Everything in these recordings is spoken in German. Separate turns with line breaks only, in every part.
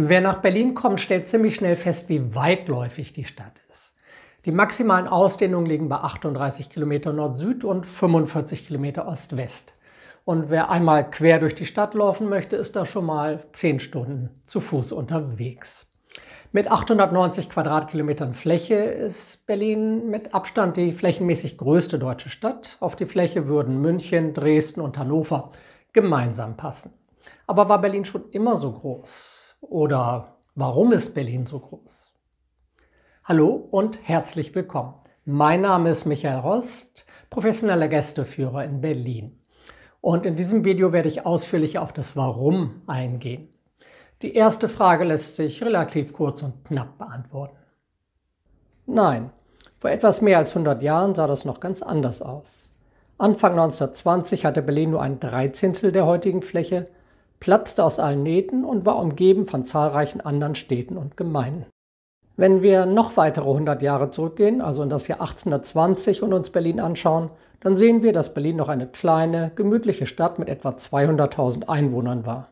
Wer nach Berlin kommt, stellt ziemlich schnell fest, wie weitläufig die Stadt ist. Die maximalen Ausdehnungen liegen bei 38 Kilometer Nord-Süd und 45 Kilometer Ost-West. Und wer einmal quer durch die Stadt laufen möchte, ist da schon mal 10 Stunden zu Fuß unterwegs. Mit 890 Quadratkilometern Fläche ist Berlin mit Abstand die flächenmäßig größte deutsche Stadt. Auf die Fläche würden München, Dresden und Hannover gemeinsam passen. Aber war Berlin schon immer so groß? Oder warum ist Berlin so groß? Hallo und herzlich willkommen. Mein Name ist Michael Rost, professioneller Gästeführer in Berlin. Und in diesem Video werde ich ausführlich auf das Warum eingehen. Die erste Frage lässt sich relativ kurz und knapp beantworten. Nein, vor etwas mehr als 100 Jahren sah das noch ganz anders aus. Anfang 1920 hatte Berlin nur ein Dreizehntel der heutigen Fläche platzte aus allen Nähten und war umgeben von zahlreichen anderen Städten und Gemeinden. Wenn wir noch weitere 100 Jahre zurückgehen, also in das Jahr 1820 und uns Berlin anschauen, dann sehen wir, dass Berlin noch eine kleine, gemütliche Stadt mit etwa 200.000 Einwohnern war.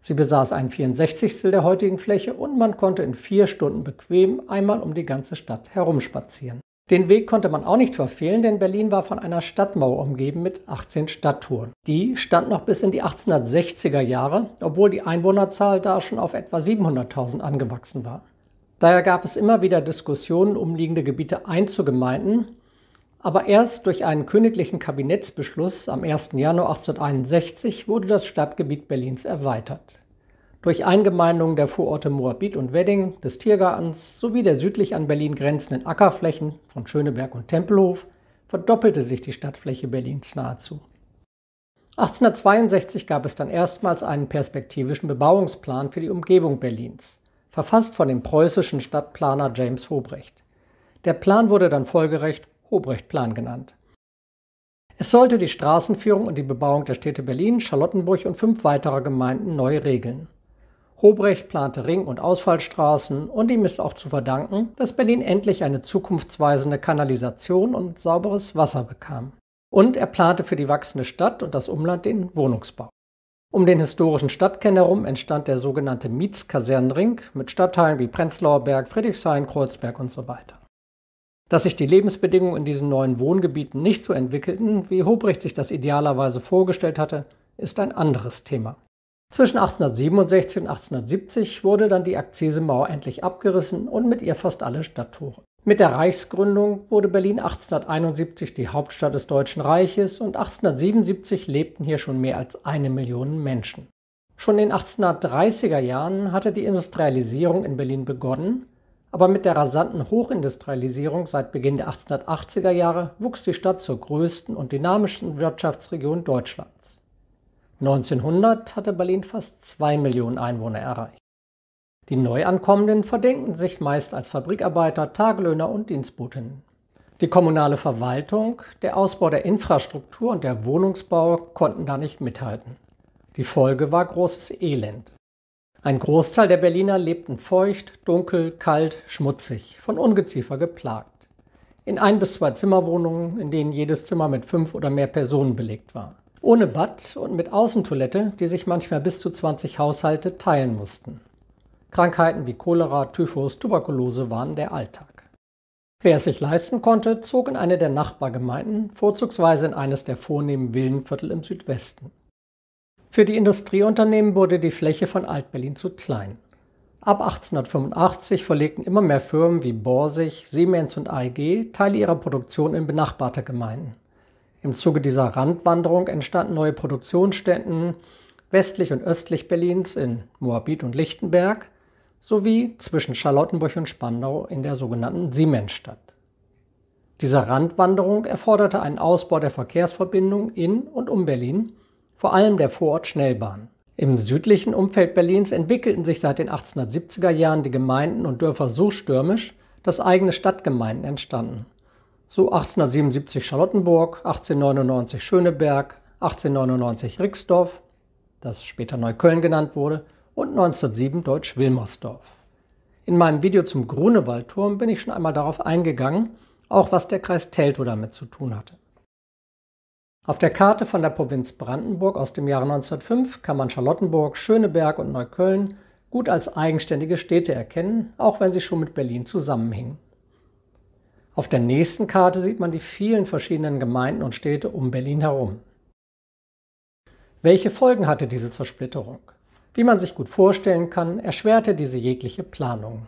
Sie besaß ein 64. der heutigen Fläche und man konnte in vier Stunden bequem einmal um die ganze Stadt herumspazieren. Den Weg konnte man auch nicht verfehlen, denn Berlin war von einer Stadtmauer umgeben mit 18 Stadttouren. Die stand noch bis in die 1860er Jahre, obwohl die Einwohnerzahl da schon auf etwa 700.000 angewachsen war. Daher gab es immer wieder Diskussionen, umliegende Gebiete einzugemeinden, aber erst durch einen königlichen Kabinettsbeschluss am 1. Januar 1861 wurde das Stadtgebiet Berlins erweitert. Durch Eingemeindung der Vororte Moabit und Wedding, des Tiergartens sowie der südlich an Berlin grenzenden Ackerflächen von Schöneberg und Tempelhof verdoppelte sich die Stadtfläche Berlins nahezu. 1862 gab es dann erstmals einen perspektivischen Bebauungsplan für die Umgebung Berlins, verfasst von dem preußischen Stadtplaner James Hobrecht. Der Plan wurde dann folgerecht Hobrecht-Plan genannt. Es sollte die Straßenführung und die Bebauung der Städte Berlin, Charlottenburg und fünf weiterer Gemeinden neu regeln. Hobrecht plante Ring- und Ausfallstraßen und ihm ist auch zu verdanken, dass Berlin endlich eine zukunftsweisende Kanalisation und sauberes Wasser bekam. Und er plante für die wachsende Stadt und das Umland den Wohnungsbau. Um den historischen Stadtkern herum entstand der sogenannte Mietskasernenring mit Stadtteilen wie Prenzlauer Berg, Friedrichshain, Kreuzberg und so weiter. Dass sich die Lebensbedingungen in diesen neuen Wohngebieten nicht so entwickelten, wie Hobrecht sich das idealerweise vorgestellt hatte, ist ein anderes Thema. Zwischen 1867 und 1870 wurde dann die Akzesemauer endlich abgerissen und mit ihr fast alle Stadttore. Mit der Reichsgründung wurde Berlin 1871 die Hauptstadt des Deutschen Reiches und 1877 lebten hier schon mehr als eine Million Menschen. Schon in den 1830er Jahren hatte die Industrialisierung in Berlin begonnen, aber mit der rasanten Hochindustrialisierung seit Beginn der 1880er Jahre wuchs die Stadt zur größten und dynamischsten Wirtschaftsregion Deutschlands. 1900 hatte Berlin fast zwei Millionen Einwohner erreicht. Die Neuankommenden verdenken sich meist als Fabrikarbeiter, Tagelöhner und Dienstbotinnen. Die kommunale Verwaltung, der Ausbau der Infrastruktur und der Wohnungsbau konnten da nicht mithalten. Die Folge war großes Elend. Ein Großteil der Berliner lebten feucht, dunkel, kalt, schmutzig, von Ungeziefer geplagt. In ein bis zwei Zimmerwohnungen, in denen jedes Zimmer mit fünf oder mehr Personen belegt war. Ohne Bad und mit Außentoilette, die sich manchmal bis zu 20 Haushalte teilen mussten. Krankheiten wie Cholera, Typhus, Tuberkulose waren der Alltag. Wer es sich leisten konnte, zog in eine der Nachbargemeinden, vorzugsweise in eines der vornehmen Villenviertel im Südwesten. Für die Industrieunternehmen wurde die Fläche von Alt-Berlin zu klein. Ab 1885 verlegten immer mehr Firmen wie Borsig, Siemens und AEG Teile ihrer Produktion in benachbarte Gemeinden. Im Zuge dieser Randwanderung entstanden neue Produktionsstätten westlich und östlich Berlins in Moabit und Lichtenberg sowie zwischen Charlottenburg und Spandau in der sogenannten Siemensstadt. Diese Randwanderung erforderte einen Ausbau der Verkehrsverbindung in und um Berlin, vor allem der Vorort-Schnellbahn. Im südlichen Umfeld Berlins entwickelten sich seit den 1870er Jahren die Gemeinden und Dörfer so stürmisch, dass eigene Stadtgemeinden entstanden so 1877 Charlottenburg, 1899 Schöneberg, 1899 Rixdorf, das später Neukölln genannt wurde, und 1907 Deutsch-Wilmersdorf. In meinem Video zum Grunewaldturm bin ich schon einmal darauf eingegangen, auch was der Kreis Teltow damit zu tun hatte. Auf der Karte von der Provinz Brandenburg aus dem Jahre 1905 kann man Charlottenburg, Schöneberg und Neukölln gut als eigenständige Städte erkennen, auch wenn sie schon mit Berlin zusammenhingen. Auf der nächsten Karte sieht man die vielen verschiedenen Gemeinden und Städte um Berlin herum. Welche Folgen hatte diese Zersplitterung? Wie man sich gut vorstellen kann, erschwerte diese jegliche Planung.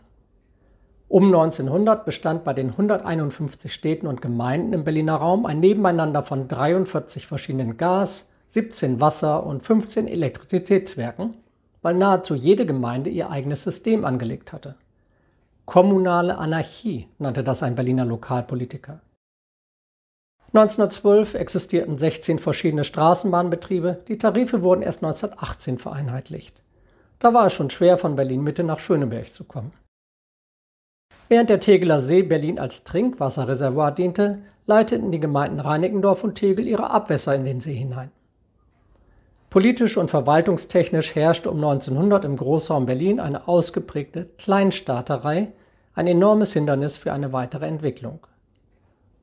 Um 1900 bestand bei den 151 Städten und Gemeinden im Berliner Raum ein Nebeneinander von 43 verschiedenen Gas-, 17 Wasser- und 15 Elektrizitätswerken, weil nahezu jede Gemeinde ihr eigenes System angelegt hatte. Kommunale Anarchie nannte das ein Berliner Lokalpolitiker. 1912 existierten 16 verschiedene Straßenbahnbetriebe, die Tarife wurden erst 1918 vereinheitlicht. Da war es schon schwer, von Berlin Mitte nach Schöneberg zu kommen. Während der Tegeler See Berlin als Trinkwasserreservoir diente, leiteten die Gemeinden Reinickendorf und Tegel ihre Abwässer in den See hinein. Politisch und verwaltungstechnisch herrschte um 1900 im Großraum Berlin eine ausgeprägte Kleinstaaterei, ein enormes Hindernis für eine weitere Entwicklung.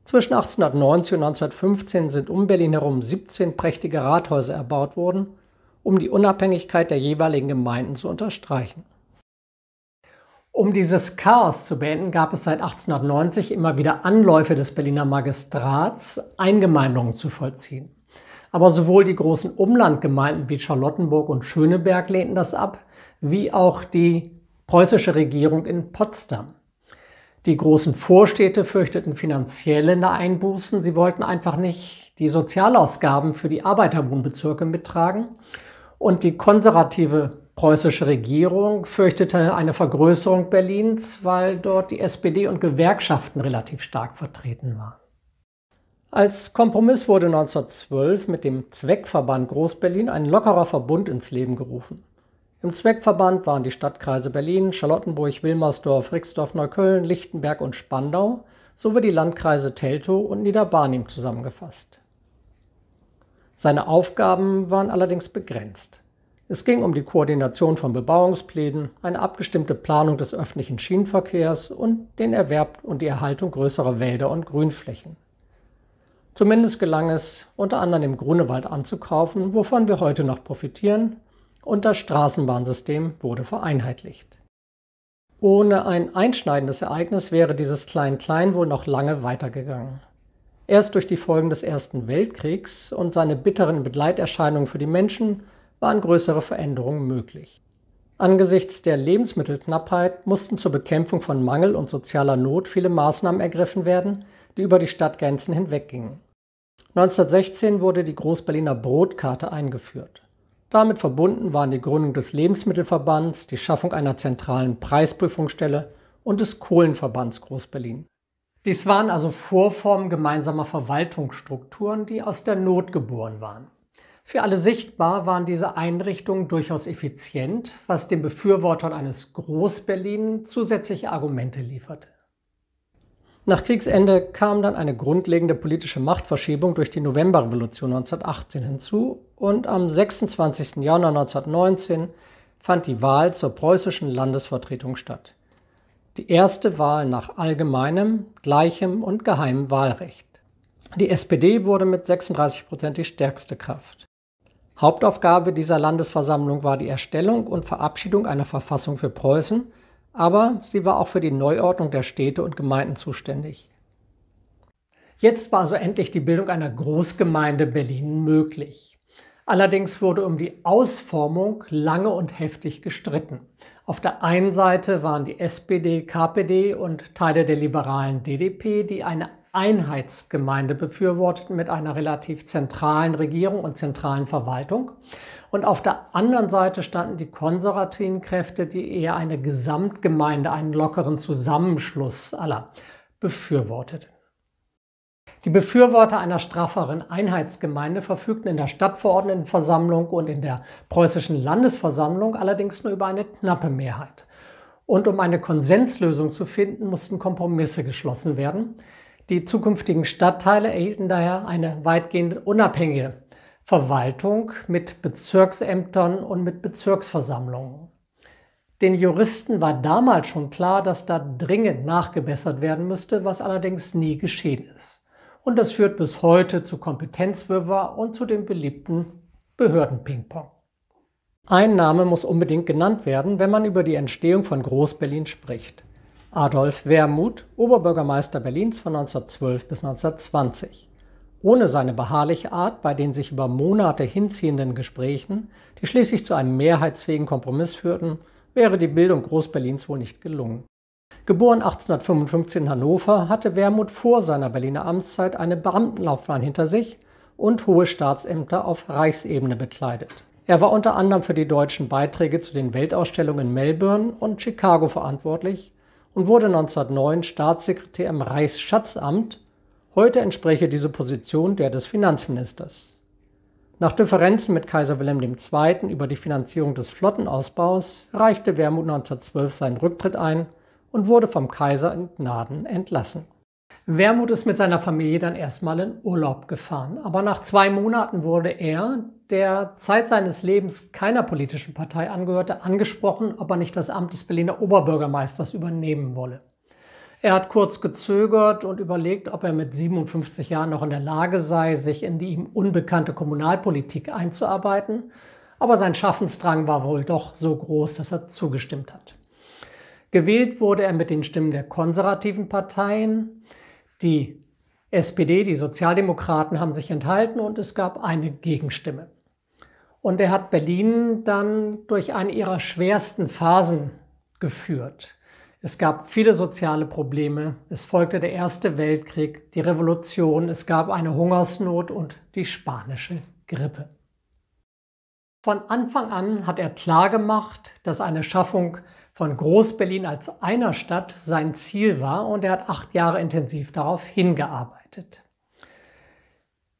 Zwischen 1890 und 1915 sind um Berlin herum 17 prächtige Rathäuser erbaut worden, um die Unabhängigkeit der jeweiligen Gemeinden zu unterstreichen. Um dieses Chaos zu beenden, gab es seit 1890 immer wieder Anläufe des Berliner Magistrats, Eingemeindungen zu vollziehen. Aber sowohl die großen Umlandgemeinden wie Charlottenburg und Schöneberg lehnten das ab, wie auch die preußische Regierung in Potsdam. Die großen Vorstädte fürchteten finanzielle Einbußen. Sie wollten einfach nicht die Sozialausgaben für die Arbeiterwohnbezirke mittragen. Und die konservative preußische Regierung fürchtete eine Vergrößerung Berlins, weil dort die SPD und Gewerkschaften relativ stark vertreten waren. Als Kompromiss wurde 1912 mit dem Zweckverband Groß-Berlin ein lockerer Verbund ins Leben gerufen. Im Zweckverband waren die Stadtkreise Berlin, Charlottenburg, Wilmersdorf, Rixdorf, Neukölln, Lichtenberg und Spandau sowie die Landkreise Teltow und Niederbarnim zusammengefasst. Seine Aufgaben waren allerdings begrenzt. Es ging um die Koordination von Bebauungsplänen, eine abgestimmte Planung des öffentlichen Schienenverkehrs und den Erwerb und die Erhaltung größerer Wälder und Grünflächen. Zumindest gelang es, unter anderem im Grunewald anzukaufen, wovon wir heute noch profitieren und das Straßenbahnsystem wurde vereinheitlicht. Ohne ein einschneidendes Ereignis wäre dieses Klein-Klein wohl noch lange weitergegangen. Erst durch die Folgen des Ersten Weltkriegs und seine bitteren Begleiterscheinungen für die Menschen waren größere Veränderungen möglich. Angesichts der Lebensmittelknappheit mussten zur Bekämpfung von Mangel und sozialer Not viele Maßnahmen ergriffen werden, die über die Stadtgrenzen hinweggingen. 1916 wurde die Großberliner Brotkarte eingeführt. Damit verbunden waren die Gründung des Lebensmittelverbands, die Schaffung einer zentralen Preisprüfungsstelle und des Kohlenverbands Großberlin. Dies waren also Vorformen gemeinsamer Verwaltungsstrukturen, die aus der Not geboren waren. Für alle sichtbar waren diese Einrichtungen durchaus effizient, was den Befürwortern eines Großberlin zusätzliche Argumente lieferte. Nach Kriegsende kam dann eine grundlegende politische Machtverschiebung durch die Novemberrevolution 1918 hinzu und am 26. Januar 1919 fand die Wahl zur preußischen Landesvertretung statt. Die erste Wahl nach allgemeinem, gleichem und geheimem Wahlrecht. Die SPD wurde mit 36 Prozent die stärkste Kraft. Hauptaufgabe dieser Landesversammlung war die Erstellung und Verabschiedung einer Verfassung für Preußen aber sie war auch für die Neuordnung der Städte und Gemeinden zuständig. Jetzt war also endlich die Bildung einer Großgemeinde Berlin möglich. Allerdings wurde um die Ausformung lange und heftig gestritten. Auf der einen Seite waren die SPD, KPD und Teile der liberalen DDP, die eine Einheitsgemeinde befürworteten mit einer relativ zentralen Regierung und zentralen Verwaltung. Und auf der anderen Seite standen die konservativen Kräfte, die eher eine Gesamtgemeinde, einen lockeren Zusammenschluss aller befürworteten. Die Befürworter einer strafferen Einheitsgemeinde verfügten in der Stadtverordnetenversammlung und in der preußischen Landesversammlung allerdings nur über eine knappe Mehrheit. Und um eine Konsenslösung zu finden, mussten Kompromisse geschlossen werden. Die zukünftigen Stadtteile erhielten daher eine weitgehend unabhängige Verwaltung mit Bezirksämtern und mit Bezirksversammlungen. Den Juristen war damals schon klar, dass da dringend nachgebessert werden müsste, was allerdings nie geschehen ist. Und das führt bis heute zu Kompetenzwirrwarr und zu dem beliebten Behördenpingpong. Ein Name muss unbedingt genannt werden, wenn man über die Entstehung von Groß-Berlin spricht. Adolf Wermuth, Oberbürgermeister Berlins von 1912 bis 1920. Ohne seine beharrliche Art bei den sich über Monate hinziehenden Gesprächen, die schließlich zu einem mehrheitsfähigen Kompromiss führten, wäre die Bildung Großberlins wohl nicht gelungen. Geboren 1855 in Hannover, hatte Wermut vor seiner Berliner Amtszeit eine Beamtenlaufbahn hinter sich und hohe Staatsämter auf Reichsebene bekleidet. Er war unter anderem für die deutschen Beiträge zu den Weltausstellungen in Melbourne und Chicago verantwortlich und wurde 1909 Staatssekretär im Reichsschatzamt Heute entspreche diese Position der des Finanzministers. Nach Differenzen mit Kaiser Wilhelm II. über die Finanzierung des Flottenausbaus reichte Wermut 1912 seinen Rücktritt ein und wurde vom Kaiser in Gnaden entlassen. Wermut ist mit seiner Familie dann erstmal in Urlaub gefahren, aber nach zwei Monaten wurde er, der Zeit seines Lebens keiner politischen Partei angehörte, angesprochen, ob er nicht das Amt des Berliner Oberbürgermeisters übernehmen wolle. Er hat kurz gezögert und überlegt, ob er mit 57 Jahren noch in der Lage sei, sich in die ihm unbekannte Kommunalpolitik einzuarbeiten. Aber sein Schaffensdrang war wohl doch so groß, dass er zugestimmt hat. Gewählt wurde er mit den Stimmen der konservativen Parteien. Die SPD, die Sozialdemokraten haben sich enthalten und es gab eine Gegenstimme. Und er hat Berlin dann durch eine ihrer schwersten Phasen geführt. Es gab viele soziale Probleme. Es folgte der Erste Weltkrieg, die Revolution, es gab eine Hungersnot und die spanische Grippe. Von Anfang an hat er klargemacht, dass eine Schaffung von Groß-Berlin als einer Stadt sein Ziel war und er hat acht Jahre intensiv darauf hingearbeitet.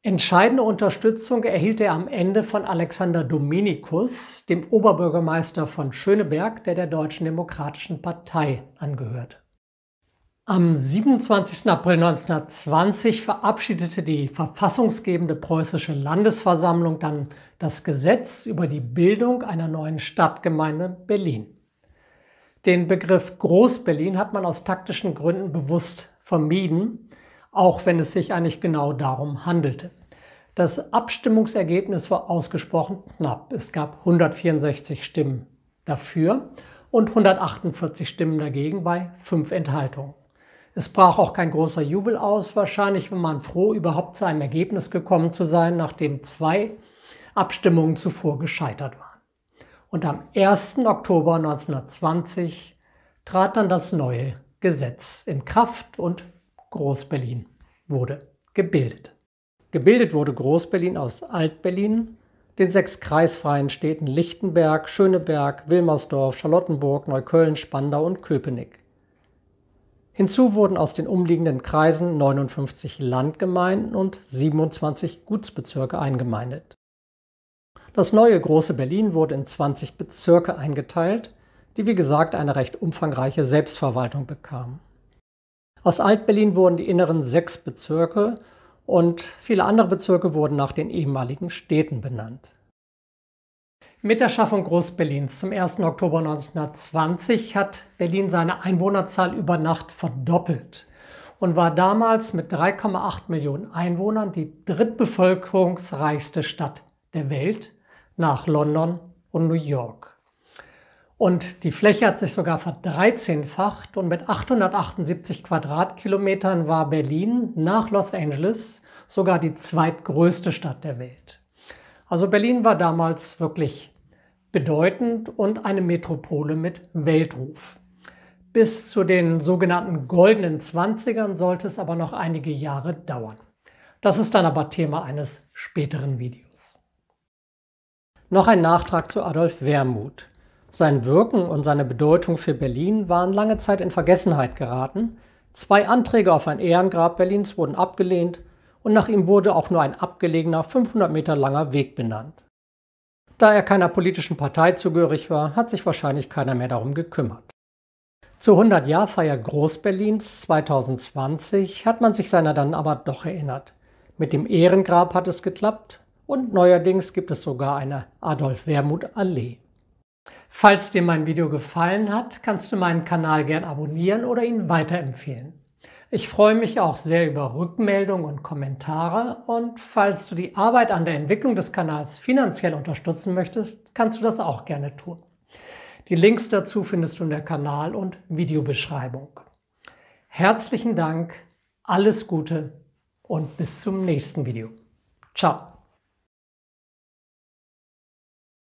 Entscheidende Unterstützung erhielt er am Ende von Alexander Dominikus, dem Oberbürgermeister von Schöneberg, der der Deutschen Demokratischen Partei angehört. Am 27. April 1920 verabschiedete die verfassungsgebende preußische Landesversammlung dann das Gesetz über die Bildung einer neuen Stadtgemeinde Berlin. Den Begriff Groß-Berlin hat man aus taktischen Gründen bewusst vermieden, auch wenn es sich eigentlich genau darum handelte. Das Abstimmungsergebnis war ausgesprochen knapp. Es gab 164 Stimmen dafür und 148 Stimmen dagegen bei fünf Enthaltungen. Es brach auch kein großer Jubel aus. Wahrscheinlich war man froh, überhaupt zu einem Ergebnis gekommen zu sein, nachdem zwei Abstimmungen zuvor gescheitert waren. Und am 1. Oktober 1920 trat dann das neue Gesetz in Kraft und Groß-Berlin wurde gebildet. Gebildet wurde Groß-Berlin aus Alt-Berlin, den sechs kreisfreien Städten Lichtenberg, Schöneberg, Wilmersdorf, Charlottenburg, Neukölln, Spandau und Köpenick. Hinzu wurden aus den umliegenden Kreisen 59 Landgemeinden und 27 Gutsbezirke eingemeindet. Das neue große Berlin wurde in 20 Bezirke eingeteilt, die wie gesagt eine recht umfangreiche Selbstverwaltung bekamen. Aus Alt-Berlin wurden die inneren sechs Bezirke und viele andere Bezirke wurden nach den ehemaligen Städten benannt. Mit der Schaffung Groß-Berlins zum 1. Oktober 1920 hat Berlin seine Einwohnerzahl über Nacht verdoppelt und war damals mit 3,8 Millionen Einwohnern die drittbevölkerungsreichste Stadt der Welt nach London und New York. Und die Fläche hat sich sogar verdreizehnfacht und mit 878 Quadratkilometern war Berlin nach Los Angeles sogar die zweitgrößte Stadt der Welt. Also Berlin war damals wirklich bedeutend und eine Metropole mit Weltruf. Bis zu den sogenannten goldenen Zwanzigern sollte es aber noch einige Jahre dauern. Das ist dann aber Thema eines späteren Videos. Noch ein Nachtrag zu Adolf Wermuth. Sein Wirken und seine Bedeutung für Berlin waren lange Zeit in Vergessenheit geraten. Zwei Anträge auf ein Ehrengrab Berlins wurden abgelehnt und nach ihm wurde auch nur ein abgelegener 500 Meter langer Weg benannt. Da er keiner politischen Partei zugehörig war, hat sich wahrscheinlich keiner mehr darum gekümmert. Zur 100-Jahr-Feier Großberlins 2020 hat man sich seiner dann aber doch erinnert. Mit dem Ehrengrab hat es geklappt und neuerdings gibt es sogar eine adolf wermut allee Falls dir mein Video gefallen hat, kannst du meinen Kanal gern abonnieren oder ihn weiterempfehlen. Ich freue mich auch sehr über Rückmeldungen und Kommentare und falls du die Arbeit an der Entwicklung des Kanals finanziell unterstützen möchtest, kannst du das auch gerne tun. Die Links dazu findest du in der Kanal- und Videobeschreibung. Herzlichen Dank, alles Gute und bis zum nächsten Video. Ciao.